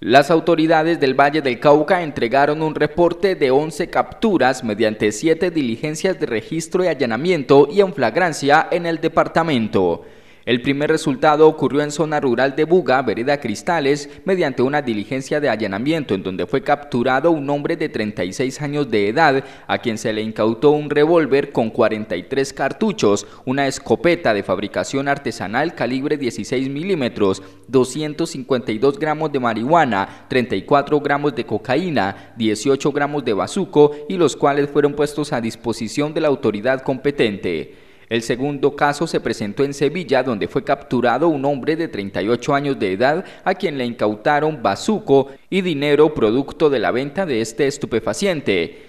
Las autoridades del Valle del Cauca entregaron un reporte de 11 capturas mediante 7 diligencias de registro y allanamiento y en flagrancia en el departamento. El primer resultado ocurrió en zona rural de Buga, vereda Cristales, mediante una diligencia de allanamiento en donde fue capturado un hombre de 36 años de edad a quien se le incautó un revólver con 43 cartuchos, una escopeta de fabricación artesanal calibre 16 milímetros, 252 gramos de marihuana, 34 gramos de cocaína, 18 gramos de bazuco y los cuales fueron puestos a disposición de la autoridad competente. El segundo caso se presentó en Sevilla, donde fue capturado un hombre de 38 años de edad a quien le incautaron bazuco y dinero producto de la venta de este estupefaciente.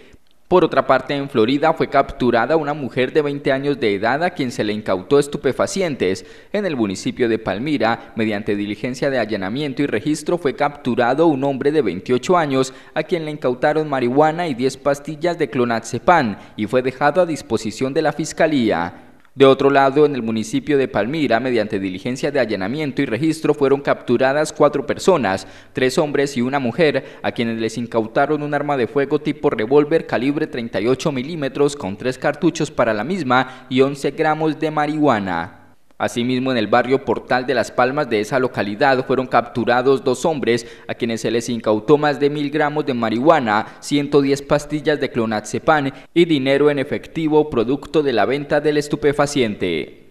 Por otra parte, en Florida fue capturada una mujer de 20 años de edad a quien se le incautó estupefacientes. En el municipio de Palmira, mediante diligencia de allanamiento y registro, fue capturado un hombre de 28 años a quien le incautaron marihuana y 10 pastillas de clonazepam y fue dejado a disposición de la fiscalía. De otro lado, en el municipio de Palmira, mediante diligencia de allanamiento y registro, fueron capturadas cuatro personas, tres hombres y una mujer, a quienes les incautaron un arma de fuego tipo revólver calibre 38 milímetros con tres cartuchos para la misma y 11 gramos de marihuana. Asimismo, en el barrio Portal de Las Palmas de esa localidad fueron capturados dos hombres a quienes se les incautó más de mil gramos de marihuana, 110 pastillas de clonazepam y dinero en efectivo producto de la venta del estupefaciente.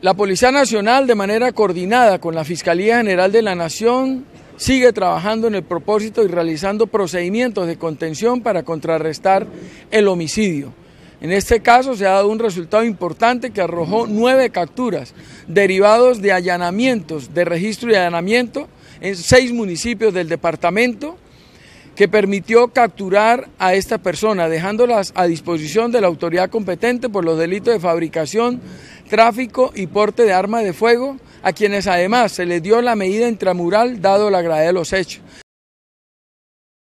La Policía Nacional, de manera coordinada con la Fiscalía General de la Nación, sigue trabajando en el propósito y realizando procedimientos de contención para contrarrestar el homicidio. En este caso se ha dado un resultado importante que arrojó nueve capturas derivados de allanamientos, de registro y allanamiento en seis municipios del departamento que permitió capturar a esta persona, dejándolas a disposición de la autoridad competente por los delitos de fabricación, tráfico y porte de armas de fuego, a quienes además se les dio la medida intramural dado la gravedad de los hechos.